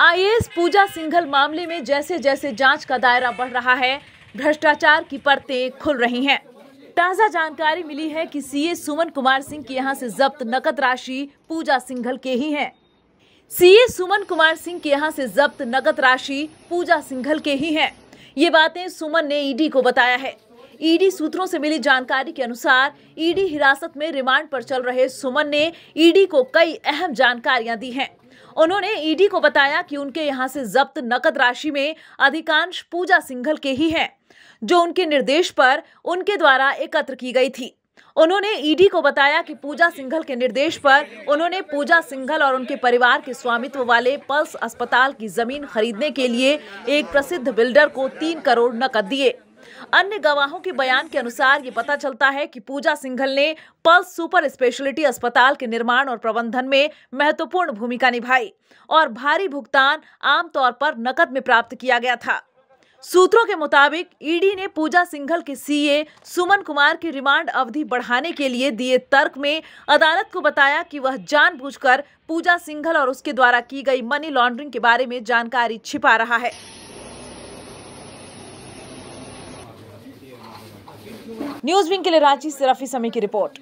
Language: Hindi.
आईएएस पूजा सिंघल मामले में जैसे जैसे जांच का दायरा बढ़ रहा है भ्रष्टाचार की परतें खुल रही हैं। ताज़ा जानकारी मिली है कि सीए सुमन कुमार सिंह के यहाँ से जब्त नकद राशि पूजा सिंघल के ही है सीए सुमन कुमार सिंह के यहाँ से जब्त नकद राशि पूजा सिंघल के ही है ये बातें सुमन ने ईडी को बताया है ईडी सूत्रों से मिली जानकारी के अनुसार ईडी हिरासत में रिमांड पर चल रहे सुमन ने ईडी को कई अहम जानकारियां दी हैं उन्होंने ईडी e को बताया कि उनके यहां से जब्त नकद राशि में अधिकांश पूजा सिंघल के ही हैं जो उनके निर्देश पर उनके द्वारा एकत्र की गई थी उन्होंने ईडी e को बताया कि पूजा सिंघल के निर्देश पर उन्होंने पूजा सिंघल और उनके परिवार के स्वामित्व वाले पल्स अस्पताल की जमीन खरीदने के लिए एक प्रसिद्ध बिल्डर को तीन करोड़ नकद दिए अन्य गवाहों के बयान के अनुसार ये पता चलता है कि पूजा सिंघल ने पल्स सुपर स्पेशलिटी अस्पताल के निर्माण और प्रबंधन में महत्वपूर्ण भूमिका निभाई और भारी भुगतान आमतौर पर नकद में प्राप्त किया गया था सूत्रों के मुताबिक ईडी ने पूजा सिंघल के सीए सुमन कुमार की रिमांड अवधि बढ़ाने के लिए दिए तर्क में अदालत को बताया कि वह जानबूझकर पूजा सिंघल और उसके द्वारा की गई मनी लॉन्ड्रिंग के बारे में जानकारी छिपा रहा है न्यूज विंग के लिए रांची से रफी समी की रिपोर्ट